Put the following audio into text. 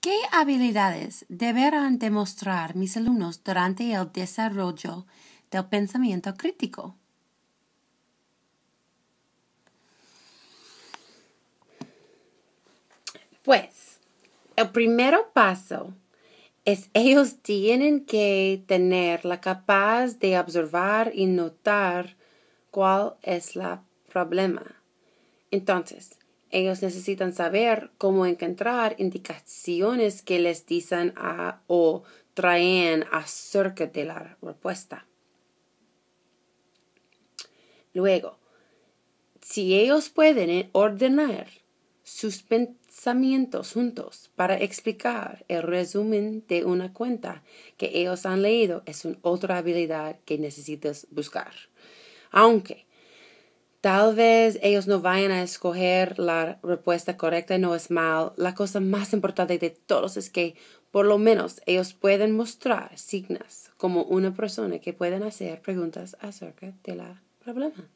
¿Qué habilidades deberán demostrar mis alumnos durante el desarrollo del pensamiento crítico? Pues, el primer paso es ellos tienen que tener la capacidad de observar y notar cuál es el problema. Entonces, ellos necesitan saber cómo encontrar indicaciones que les dicen a, o traen acerca de la respuesta. Luego, si ellos pueden ordenar sus pensamientos juntos para explicar el resumen de una cuenta que ellos han leído, es otra habilidad que necesitas buscar. Aunque Tal vez ellos no vayan a escoger la respuesta correcta, y no es mal. La cosa más importante de todos es que por lo menos ellos pueden mostrar signos como una persona que pueden hacer preguntas acerca del problema.